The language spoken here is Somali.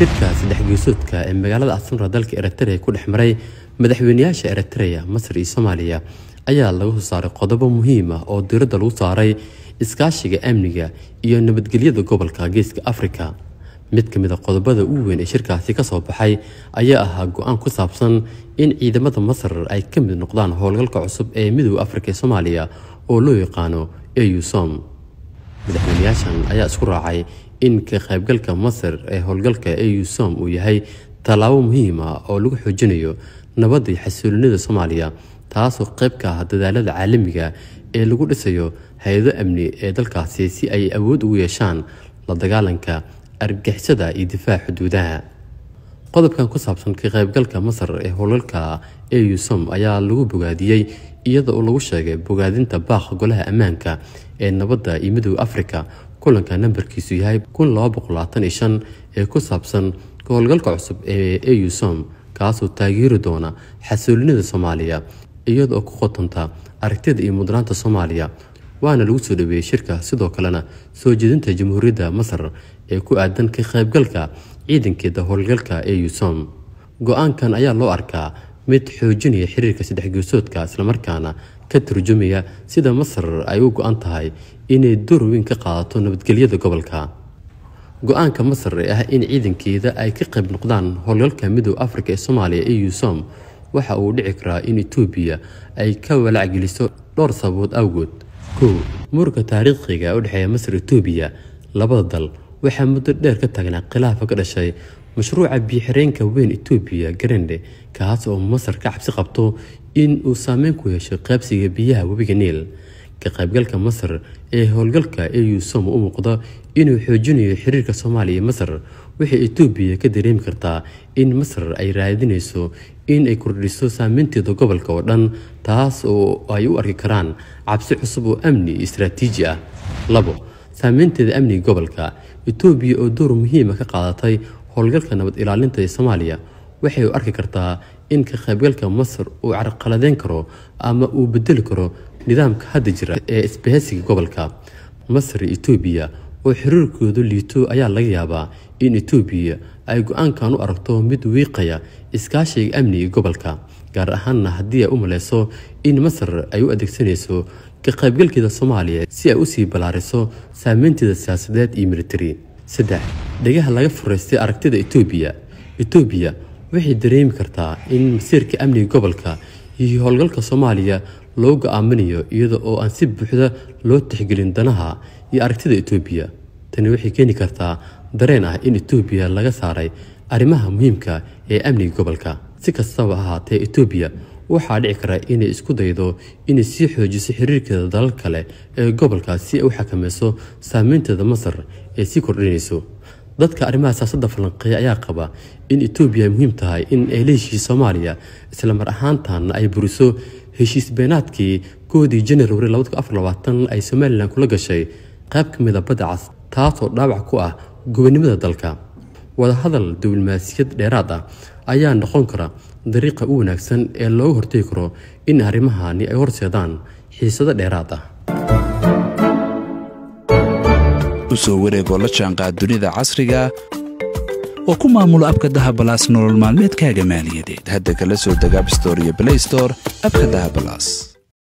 shirka saddex geesoodka ee magaalada asumra dalka eritrea ku dhex maray madaxweynayaasha eritrea masar iyo soomaaliya ayaa laga soo saaray qodobo muhiima ah oo diiradda lagu saaray iskaashiga amniga iyo nabadgelyada gobolka geeska afrika mid ka mida ah qodobada ugu weyn ee shirkaasi ka soo baxay ayaa ahaa go-aan ku saabsan in ciidamada masar ay ka mid noqdaan howlgalka cusub ee midooda afrika ee soomaaliya oo loo yaqaano eusom madaxweynayaashan ayaa isku raacay in ka qaybgalka masar ee howlgalka au som uu yahay tallaabo muhiima ah oo lagu xoojinayo nabadda iyo xasiloonida soomaaliya taasoo qayb ka ah dadaalada caalamiga ah ee lagu dhisayo hay-ado amni ee dalkaasi si ay awood ugu yeeshaan la dagaalanka argixisada iyo difaac xuduudaha qodobkan ku saabsan ka qaybgalka masar ee howlgalka au som ayaa lagu bogaadiyey iyada oo lagu sheegay bogaadinta baaq golaha ammaanka ee nabadda iyo midooda afrika kulanka nambarkiisu yahay kun iyo shan ee ku saabsan kahowlgalka cusub ee eu som kaasoo taageeri doona xasoolnida soomaaliya iyadoo ku qotonta aragtida iyo mudnaanta soomaaliya waana lagu soo dhaweeyey shirka sidoo kalena soo jeedinta jamhuuriyadda masar ee ku aadan ka qaybgalka ciidankeeda howlgalka eu som go-aankan ayaa loo arkaa mid xoojinaya xiriirka saddex saddexgeesoodka islamarkaana ka turjumaya sida masar ay u go-an tahay inay door weyn ka qaadato nabadgelyada gobolka go-aanka masar ee ah in ciidankeeda ay ka qayb noqdaan howlgalka midooda afrika ee soomaaliya iyo yusom waxa uu dhici karaa in etoobiya ay ka walaacgeliso dhowr sababood awgood kow murka taariikhiga u dhexeeya masar etoobiya labada dal waxaa muddo dheer ka taagnaa khilaafa ka dhashay mashruuca biyoxireenka weyn etoobiya garande kaas oo masar ka cabsi qabto in uu saameyn ku yeesho qaybsiga biyaha webiga niil ka qaybgalka masar ee howlgalka eu som u muuqda inuu xoojinayo xiriirka soomaaliya iyo masar waxay etoobiya ka dareemi kartaa in masar ay raadinayso in ay kordhiso saameynteeda gobolka oo dhan taas oo ay u arki karaan cabsi cusub oo amni istaraatiiji ah labo saameynteeda amniga gobolka etoobiya oo door muhiima ah ka qaadatay howlgalka nabad ilaalinta ee soomaaliya waxay u arki kartaa in ka qaybgalka masar uu carqaladeyn karo ama uu bedeli karo nidaamka hadda jira ee isbahaysiga gobolka masar iyo etoobiya oo xiriirkoodu liito ayaa laga yaabaa in etoobiya ay go-aankan u aragto mid wiiqaya iskaashiga amniga gobolka gaar ahaanna haddii ay u maleyso in masar ay u adeegsanayso ka qaybgalkeeda soomaaliya si ay u sii ballaariso saameynteeda siyaasadeed iyo militari saddex dhegaha laga furaystay aragtida etoobiya itoobiya waxay dareemi kartaa in masiirka amniga gobolka iyo howlgalka soomaaliya loo go-aaminayo iyada oo aan si buuxda loo tixgelin danaha iyo aragtida itoobiya tani waxay keeni kartaa dareen ah in itoobiya laga saaray arrimaha muhiimka ah ee amniga gobolka si kastaba ahaatee itoobiya waxaa dhici kara inay isku daydo inay sii xoojiso xiriirkeeda dalal kale ee gobolkaas si ay u xakamayso saameynteeda masar ee sii kordhinayso dadka arrimaha siyaasadda falanqeeya ayaa qaba in etoobiya ay muhiim tahay in ay la heshiiso soomaaliya islamar ahaantaana ay buriso heshiis beenaadkii koodii janarwari ay somalilan kula gashay qayb ka mida badda cas taasoo dhaawac ku ah gobonimada dalka wadahadal diblomaasiyad dheeraad ah ayaa noqon kara dariiqa u wanaagsan ee loogu hortegi karo in arrimahani ay horseedaan xiisado dheeraad ah usoo wareegoo la jaanqaad dunida casriga ah oo ku maamulo abka dahabalaas nolol maalmeedkaaga maaliyadeed hadda kala soo deg abstor iyo blaystor abka dahabalaas